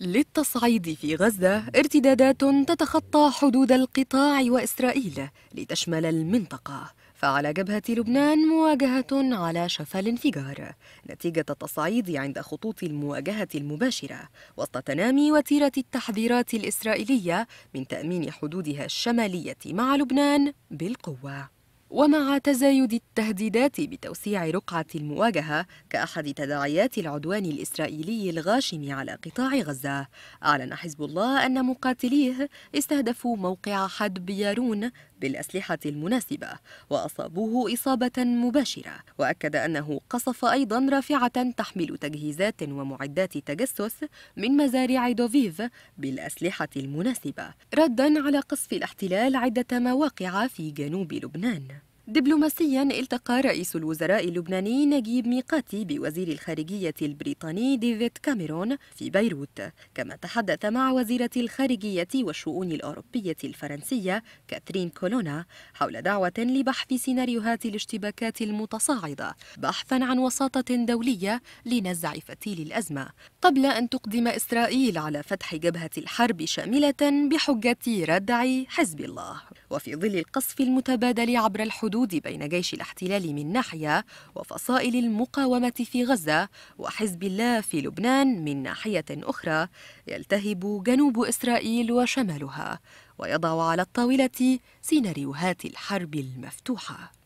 للتصعيد في غزة ارتدادات تتخطى حدود القطاع وإسرائيل لتشمل المنطقة فعلى جبهة لبنان مواجهة على شفا الانفجار نتيجة التصعيد عند خطوط المواجهة المباشرة وسط تنامي وتيرة التحذيرات الإسرائيلية من تأمين حدودها الشمالية مع لبنان بالقوة ومع تزايد التهديدات بتوسيع رقعة المواجهة كأحد تداعيات العدوان الإسرائيلي الغاشم على قطاع غزة أعلن حزب الله أن مقاتليه استهدفوا موقع حدب يارون بالأسلحة المناسبة وأصابوه إصابة مباشرة وأكد أنه قصف أيضا رافعة تحمل تجهيزات ومعدات تجسس من مزارع دوفيف بالأسلحة المناسبة ردا على قصف الاحتلال عدة مواقع في جنوب لبنان دبلوماسيا التقى رئيس الوزراء اللبناني نجيب ميقاتي بوزير الخارجية البريطاني ديفيد كاميرون في بيروت كما تحدث مع وزيرة الخارجية والشؤون الأوروبية الفرنسية كاترين كولونا حول دعوة لبحث سيناريوهات الاشتباكات المتصاعدة بحثا عن وساطة دولية لنزع فتيل الأزمة قبل أن تقدم إسرائيل على فتح جبهة الحرب شاملة بحجة ردع حزب الله وفي ظل القصف المتبادل عبر الحدود الحدود بين جيش الاحتلال من ناحية وفصائل المقاومة في غزة وحزب الله في لبنان من ناحية أخرى يلتهب جنوب إسرائيل وشمالها ويضع على الطاولة سيناريوهات الحرب المفتوحة